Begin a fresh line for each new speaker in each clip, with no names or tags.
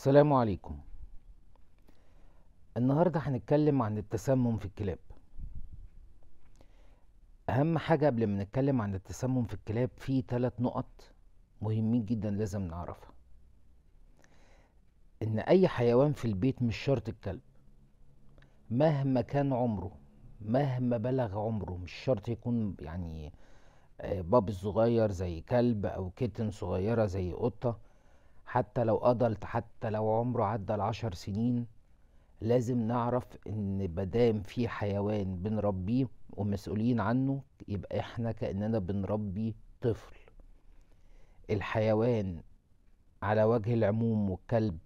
السلام عليكم النهاردة هنتكلم عن التسمم في الكلاب أهم حاجة قبل ما نتكلم عن التسمم في الكلاب في ثلاث نقط مهمين جدا لازم نعرفها إن أي حيوان في البيت مش شرط الكلب مهما كان عمره مهما بلغ عمره مش شرط يكون يعني آه، باب صغير زي كلب أو كتن صغيرة زي قطة حتى لو قضى حتى لو عمره عدى العشر سنين لازم نعرف ان مدام في حيوان بنربيه ومسؤولين عنه يبقى احنا كاننا بنربي طفل الحيوان على وجه العموم والكلب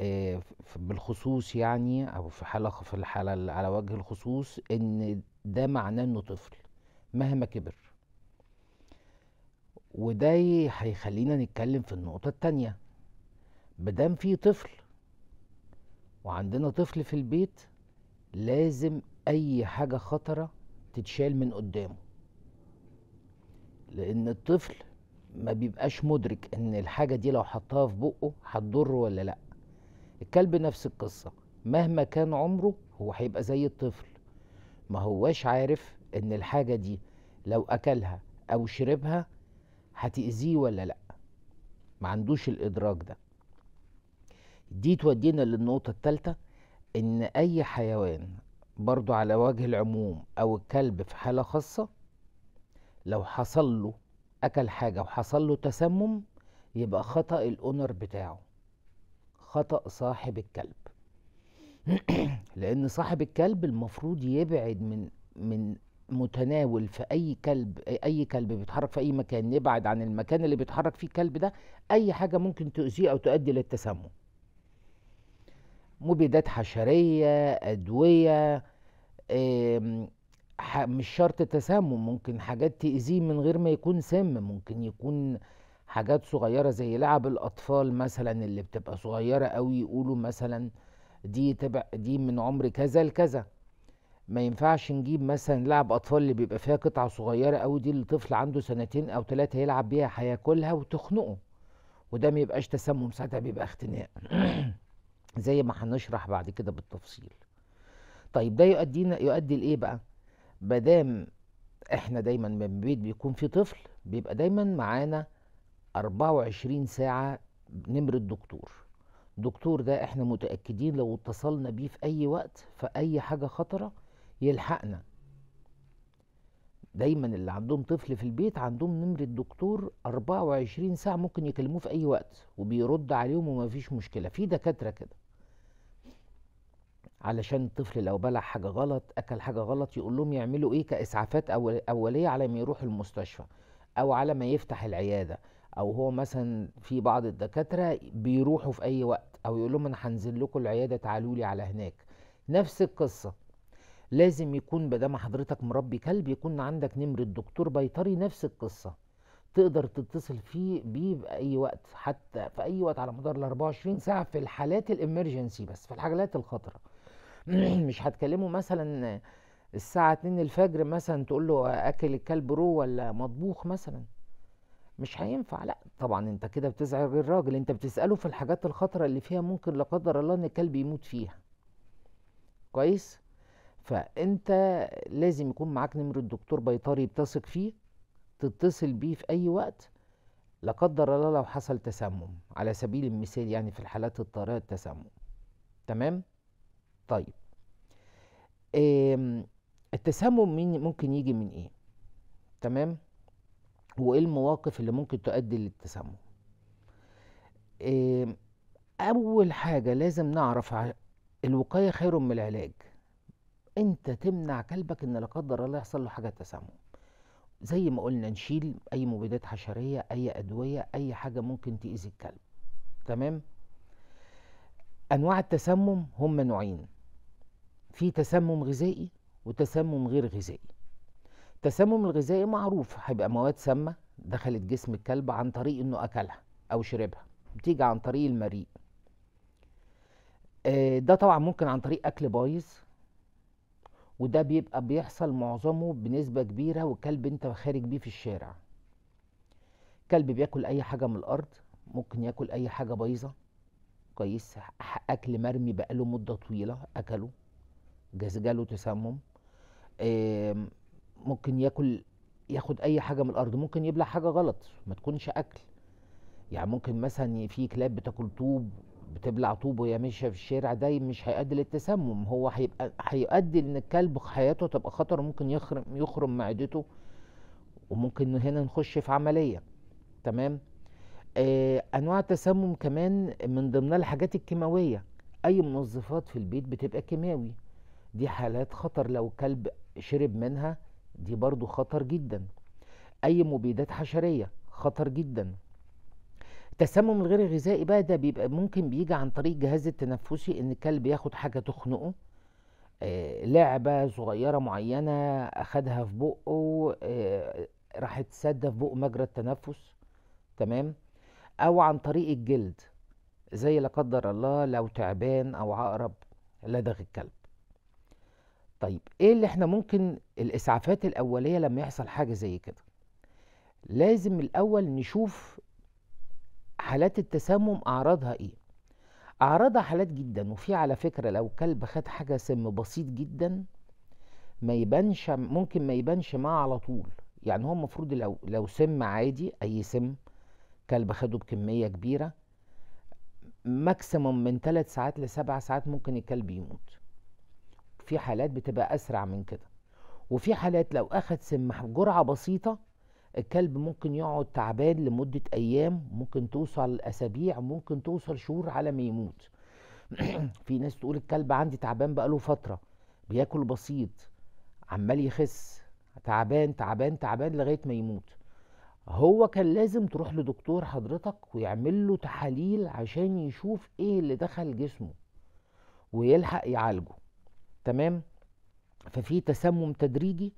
آه، بالخصوص يعني او في حاله في الحاله على وجه الخصوص ان ده معناه انه طفل مهما كبر وده هيخلينا نتكلم في النقطة التانية مادام في طفل وعندنا طفل في البيت لازم أي حاجة خطرة تتشال من قدامه لأن الطفل ما بيبقاش مدرك إن الحاجة دي لو حطها في بقه هتضره ولا لأ الكلب نفس القصة مهما كان عمره هو هيبقى زي الطفل ما هواش عارف إن الحاجة دي لو أكلها أو شربها هتأذيه ولا لأ ما عندوش الإدراك ده دي تودينا للنقطة التالتة إن أي حيوان برضو على وجه العموم أو الكلب في حالة خاصة لو حصل له أكل حاجة وحصل له تسمم يبقى خطأ الأونر بتاعه خطأ صاحب الكلب لأن صاحب الكلب المفروض يبعد من من متناول في اي كلب اي كلب بيتحرك في اي مكان نبعد عن المكان اللي بيتحرك فيه الكلب ده اي حاجه ممكن تؤذيه او تؤدي للتسمم مبيدات حشريه ادويه مش شرط تسمم ممكن حاجات تاذيه من غير ما يكون سم ممكن يكون حاجات صغيره زي لعب الاطفال مثلا اللي بتبقى صغيره أوي يقولوا مثلا دي تبع دي من عمر كذا لكذا ما ينفعش نجيب مثلا لعب اطفال اللي بيبقى فيها قطعه صغيره قوي دي اللي طفل عنده سنتين او ثلاثه يلعب بيها هياكلها وتخنقه وده ما يبقاش تسمم ساعتها بيبقى اختناق زي ما هنشرح بعد كده بالتفصيل طيب ده يؤدينا يؤدي لايه بقى مادام احنا دايما من البيت بيكون في طفل بيبقى دايما معانا 24 ساعه نمره دكتور الدكتور ده احنا متاكدين لو اتصلنا بيه في اي وقت في اي حاجه خطره يلحقنا دايما اللي عندهم طفل في البيت عندهم نمر الدكتور 24 ساعة ممكن يكلموه في أي وقت وبيرد عليهم وما فيش مشكلة في دكاترة كده علشان الطفل لو بلع حاجة غلط أكل حاجة غلط يقول لهم يعملوا إيه كإسعافات أولية على ما يروح المستشفى أو على ما يفتح العيادة أو هو مثلا في بعض الدكاترة بيروحوا في أي وقت أو يقول لهم أنا هنزل لكم العيادة تعالوا لي على هناك نفس القصة لازم يكون بدام حضرتك مربي كلب يكون عندك نمر الدكتور بيطري نفس القصة تقدر تتصل فيه بيه بأي وقت حتى في أي وقت على مدار ال 24 ساعة في الحالات الإمرجنسي بس في الحالات الخطرة مش هتكلمه مثلا الساعة 2 الفجر مثلا تقول له أكل الكلب رو ولا مطبوخ مثلا مش هينفع لا طبعا انت كده بتزعج الراجل انت بتسأله في الحاجات الخطرة اللي فيها ممكن لا قدر الله ان الكلب يموت فيها كويس فانت لازم يكون معاك نمرة الدكتور بيطري بتثق فيه تتصل بيه في اي وقت لا قدر الله لو حصل تسمم على سبيل المثال يعني في الحالات الطارئة التسمم تمام طيب التسمم ممكن يجي من ايه تمام وايه المواقف اللي ممكن تؤدي للتسمم اول حاجة لازم نعرف الوقاية خير من العلاج انت تمنع كلبك ان لا قدر الله يحصل له حاجه تسمم زي ما قلنا نشيل اي مبيدات حشريه اي ادويه اي حاجه ممكن تاذي الكلب تمام انواع التسمم هم نوعين في تسمم غذائي وتسمم غير غذائي التسمم الغذائي معروف هيبقى مواد سامه دخلت جسم الكلب عن طريق انه اكلها او شربها بتيجي عن طريق المريء آه، ده طبعا ممكن عن طريق اكل بايظ وده بيبقى بيحصل معظمه بنسبة كبيرة وكلب انت خارج بيه في الشارع كلب بياكل اي حاجة من الارض ممكن ياكل اي حاجة بايظة كويس اكل مرمي بقاله مدة طويلة اكله جزجله تسمم ممكن ياكل ياخد اي حاجة من الارض ممكن يبلع حاجة غلط ما تكونش اكل يعني ممكن مثلا في كلاب بتاكل طوب بتبلع طوب وهي ماشيه في الشارع ده مش هيؤدي للتسمم هو هيبقى هيؤدي ان الكلب حياته تبقى خطر وممكن يخرم يخرم معدته وممكن هنا نخش في عمليه تمام آه انواع التسمم كمان من ضمنها الحاجات الكيماويه اي منظفات في البيت بتبقى كيماوي دي حالات خطر لو كلب شرب منها دي برضو خطر جدا اي مبيدات حشريه خطر جدا التسمم الغير غذائي بقى ده بيبقى ممكن بيجي عن طريق الجهاز التنفسي ان الكلب ياخد حاجه تخنقه آه، لعبه صغيره معينه اخدها في بقه راح آه، راحت في بقه مجرى التنفس تمام او عن طريق الجلد زي لا قدر الله لو تعبان او عقرب لدغ الكلب طيب ايه اللي احنا ممكن الاسعافات الاوليه لما يحصل حاجه زي كده لازم الاول نشوف حالات التسمم أعراضها إيه؟ أعراضها حالات جدا وفي على فكرة لو كلب خد حاجة سم بسيط جدا ما يبانش ممكن ما يبانش معاه على طول يعني هو المفروض لو لو سم عادي أي سم كلب خده بكمية كبيرة ماكسيموم من 3 ساعات لسبع ساعات ممكن الكلب يموت في حالات بتبقى أسرع من كده وفي حالات لو أخد سم جرعة بسيطة الكلب ممكن يقعد تعبان لمدة أيام ممكن توصل أسابيع ممكن توصل شهور على ما يموت في ناس تقول الكلب عندي تعبان بقاله فترة بياكل بسيط عمال يخس تعبان تعبان تعبان لغاية ما يموت هو كان لازم تروح لدكتور حضرتك ويعمل له تحاليل عشان يشوف ايه اللي دخل جسمه ويلحق يعالجه تمام ففي تسمم تدريجي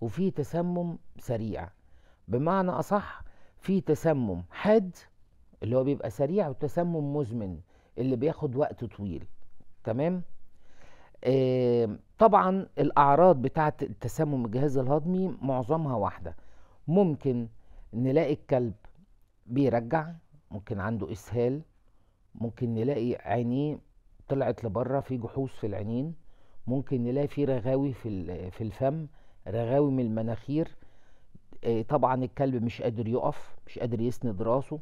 وفي تسمم سريع بمعنى أصح في تسمم حاد اللي هو بيبقى سريع وتسمم مزمن اللي بياخد وقت طويل تمام آه طبعا الأعراض بتاعة تسمم الجهاز الهضمي معظمها واحدة ممكن نلاقي الكلب بيرجع ممكن عنده إسهال ممكن نلاقي عينيه طلعت لبره في جحوص في العينين ممكن نلاقي في رغاوي في في الفم رغاوي من المناخير آه، طبعا الكلب مش قادر يقف مش قادر يسند راسه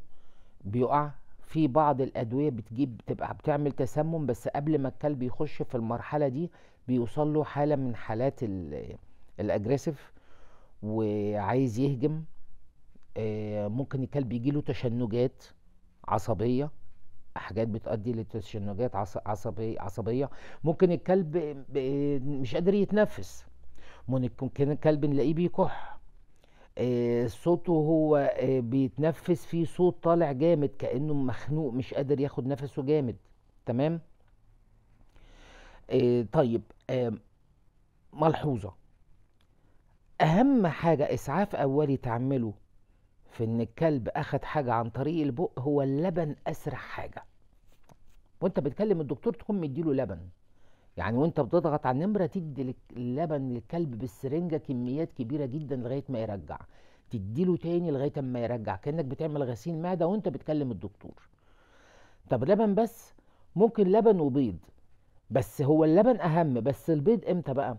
بيقع في بعض الادويه بتجيب بتبقى بتعمل تسمم بس قبل ما الكلب يخش في المرحله دي بيوصل له حاله من حالات الاجريسيف وعايز يهجم آه، ممكن الكلب يجيله تشنجات عصبيه حاجات بتؤدي لتشنجات عصبيه عصبيه ممكن الكلب مش قادر يتنفس ممكن الكلب نلاقيه بيكح آه، صوته هو آه، بيتنفس فيه صوت طالع جامد كأنه مخنوق مش قادر ياخد نفسه جامد تمام آه، طيب ملحوظة أهم حاجة إسعاف أولي تعمله في إن الكلب أخد حاجة عن طريق البق هو اللبن أسرع حاجة وأنت بتكلم الدكتور تكون مديله لبن يعني وانت بتضغط على النمره تدي اللبن للكلب بالسرنجه كميات كبيره جدا لغايه ما يرجع تديله تاني لغايه اما يرجع كانك بتعمل غسيل معده وانت بتكلم الدكتور طب لبن بس ممكن لبن وبيض بس هو اللبن اهم بس البيض امتى بقى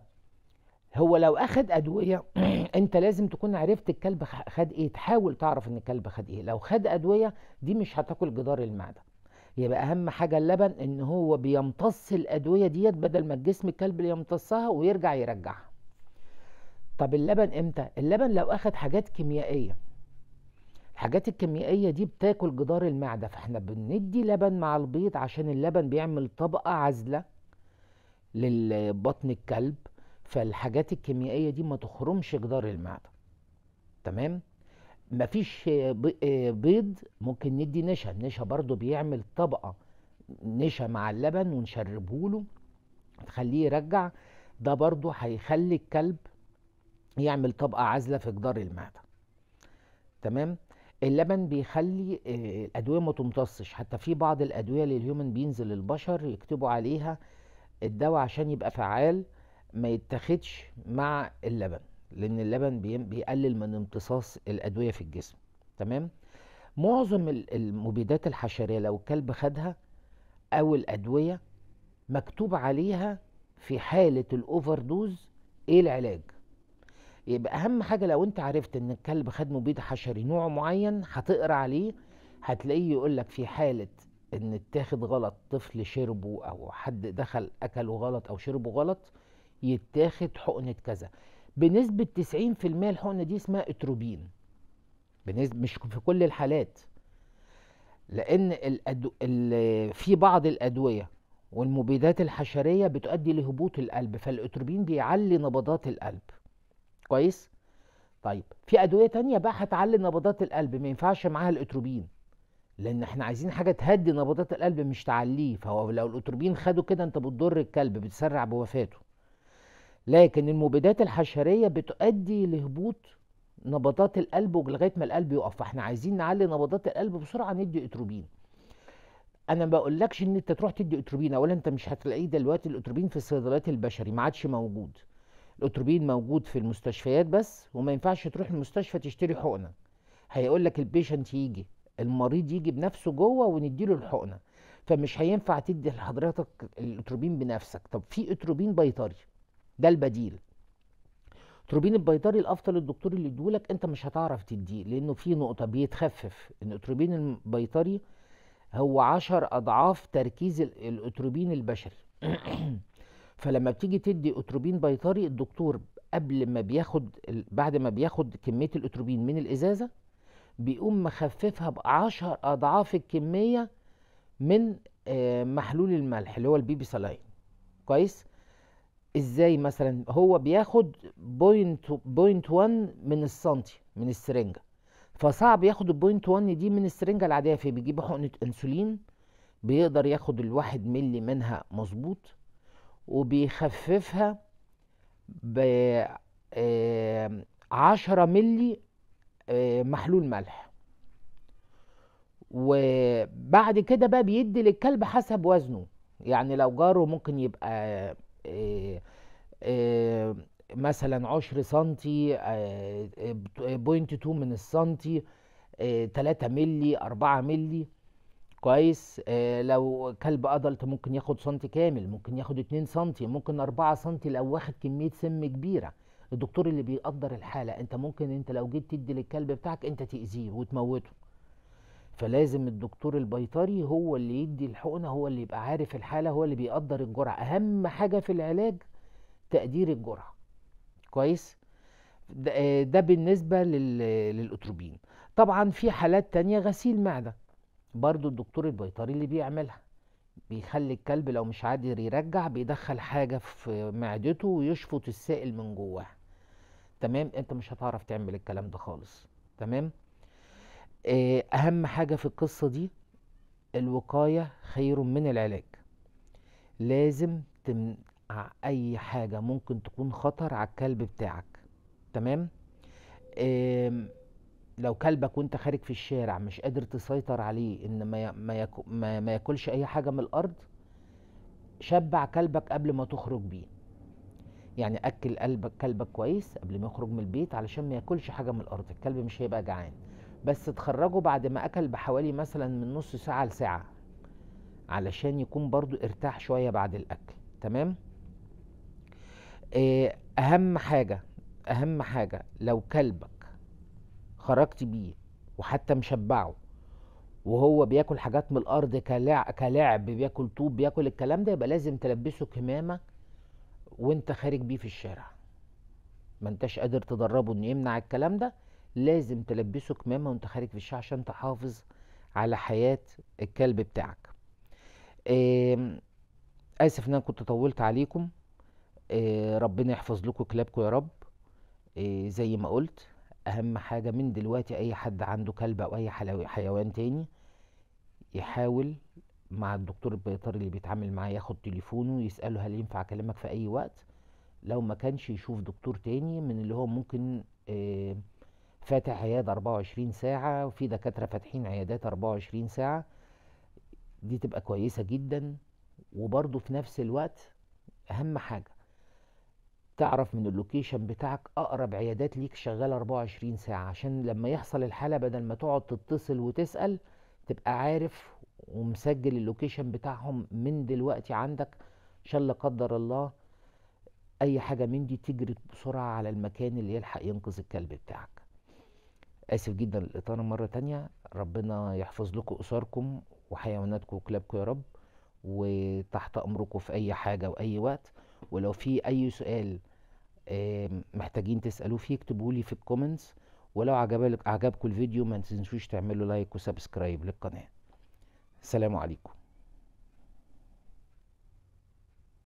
هو لو اخد ادويه انت لازم تكون عرفت الكلب خد ايه تحاول تعرف ان الكلب خد ايه لو خد ادويه دي مش هتاكل جدار المعده يبقى اهم حاجه اللبن ان هو بيمتص الادويه ديت بدل ما الجسم الكلب يمتصها ويرجع يرجعها طب اللبن امتى اللبن لو اخد حاجات كيميائيه الحاجات الكيميائيه دي بتاكل جدار المعده فاحنا بندي لبن مع البيض عشان اللبن بيعمل طبقه عازله لبطن الكلب فالحاجات الكيميائيه دي ما تخرمش جدار المعده تمام مفيش آه، بيض ممكن ندي نشا النشا برضو بيعمل طبقة نشا مع اللبن ونشربه له تخليه يرجع ده برضو هيخلي الكلب يعمل طبقة عازلة في جدار المعدة تمام اللبن بيخلي آه، الأدوية ما تمتصش حتى في بعض الأدوية للهيومن بينزل البشر يكتبوا عليها الدواء عشان يبقى فعال ما يتاخدش مع اللبن لان اللبن بيقلل من امتصاص الادويه في الجسم تمام معظم المبيدات الحشريه لو الكلب خدها او الادويه مكتوب عليها في حاله الاوفر دوز ايه العلاج يبقى اهم حاجه لو انت عرفت ان الكلب خد مبيد حشري نوع معين هتقرا عليه هتلاقيه يقول لك في حاله ان اتاخد غلط طفل شربه او حد دخل اكله غلط او شربه غلط يتاخد حقنه كذا بنسبة 90% الحقنة دي اسمها اتروبين بنسبة مش في كل الحالات لأن الأدو... ال... في بعض الأدوية والمبيدات الحشرية بتؤدي لهبوط القلب فالاتروبين بيعلي نبضات القلب كويس؟ طيب في أدوية تانية بقى هتعلي نبضات القلب ما ينفعش معاها الاتروبين لأن احنا عايزين حاجة تهدي نبضات القلب مش تعليه فهو لو الاتروبين خده كده أنت بتضر الكلب بتسرع بوفاته لكن المبيدات الحشرية بتؤدي لهبوط نبضات القلب لغاية ما القلب يقف فاحنا عايزين نعلي نبضات القلب بسرعة ندي اتروبين انا ما بقولكش ان انت تروح تدي اتروبين اولا انت مش هتلاقيه دلوقتي الاتروبين في الصيدليات البشري ما عادش موجود الاتروبين موجود في المستشفيات بس وما ينفعش تروح المستشفى تشتري حقنه هيقول لك البيشنت يجي المريض يجي بنفسه جوه ونديله الحقنه فمش هينفع تدي لحضرتك الاتروبين بنفسك طب في اتروبين بيطري ده البديل تروبين البيضاري الافضل الدكتور اللي يديهولك انت مش هتعرف تديه لانه في نقطه بيتخفف ان التروبين البيطري هو عشر اضعاف تركيز الاتروبين البشري فلما بتيجي تدي اتروبين بيطري الدكتور قبل ما بياخد بعد ما بياخد كميه الاتروبين من الازازه بيقوم مخففها بعشر اضعاف الكميه من آه، محلول الملح اللي هو البيبي سلاين كويس ازاي مثلا هو بياخد بوينت بوينت 1 من السنتي من السرنجه فصعب ياخد البوينت 1 دي من السرنجه العاديه فبيجيب حقنه انسولين بيقدر ياخد الواحد ملي منها مظبوط وبيخففها ب 10 آه، ملي آه، محلول ملح وبعد كده بقى بيدي للكلب حسب وزنه يعني لو جاره ممكن يبقى آه، آه، مثلا عشر سنتي آه، بوينت تو من السنتي تلاتة ملي أربعة ملي كويس لو كلب أدلت ممكن ياخد سنتي كامل ممكن ياخد اتنين سنتي ممكن أربعة سنتي لو واخد كمية سم كبيرة الدكتور اللي بيقدر الحالة انت ممكن انت لو جيت تدي للكلب بتاعك انت تأذيه وتموته فلازم الدكتور البيطري هو اللي يدي الحقنه هو اللي يبقى عارف الحاله هو اللي بيقدر الجرعه اهم حاجه في العلاج تقدير الجرعه كويس ده, آه، ده بالنسبه للاتروبين طبعا في حالات تانية غسيل معده برضو الدكتور البيطري اللي بيعملها بيخلي الكلب لو مش قادر يرجع بيدخل حاجه في معدته ويشفط السائل من جواه تمام انت مش هتعرف تعمل الكلام ده خالص تمام آه، اهم حاجة في القصة دي الوقاية خير من العلاج لازم تمنع اي حاجة ممكن تكون خطر على الكلب بتاعك تمام لو كلبك وانت خارج في الشارع مش قادر تسيطر عليه ان ما ما, ما, ياكلش اي حاجة من الارض شبع كلبك قبل ما تخرج بيه يعني اكل قلبك كلبك كويس قبل ما يخرج من البيت علشان ما ياكلش حاجه من الارض الكلب مش هيبقى جعان بس تخرجه بعد ما اكل بحوالي مثلا من نص ساعه لساعه علشان يكون برضو ارتاح شويه بعد الاكل تمام آه، اهم حاجه اهم حاجه لو كلبك خرجت بيه وحتى مشبعه وهو بياكل حاجات من الارض كلعب, كلعب بياكل طوب بياكل الكلام ده يبقى لازم تلبسه كمامه وانت خارج بيه في الشارع ما انتش قادر تدربه انه يمنع الكلام ده لازم تلبسه كمامة وانت خارج في الشارع عشان تحافظ على حياة الكلب بتاعك آسف ان انا كنت طولت عليكم آه، ربنا يحفظ لكم كلابكم يا رب آه، زي ما قلت اهم حاجة من دلوقتي اي حد عنده كلب او اي حيوان تاني يحاول مع الدكتور البيطري اللي بيتعامل معاه ياخد تليفونه يسأله هل ينفع اكلمك في اي وقت لو ما كانش يشوف دكتور تاني من اللي هو ممكن آه، فاتح عياده 24 ساعه وفي دكاتره فاتحين عيادات 24 ساعه دي تبقى كويسه جدا وبرضه في نفس الوقت اهم حاجه تعرف من اللوكيشن بتاعك اقرب عيادات ليك شغاله 24 ساعه عشان لما يحصل الحاله بدل ما تقعد تتصل وتسال تبقى عارف ومسجل اللوكيشن بتاعهم من دلوقتي عندك عشان لا قدر الله اي حاجه من دي تجري بسرعه على المكان اللي يلحق ينقذ الكلب بتاعك اسف جدا للاطاله مره تانية ربنا يحفظ لكم اسركم وحيواناتكم وكلابكم يا رب وتحت امركم في اي حاجه واي وقت ولو في اي سؤال محتاجين تسالوه فيه اكتبوا لي في الكومنتس ولو عجبك عجبكم الفيديو ما تنسوش تعملوا لايك وسبسكرايب للقناه السلام عليكم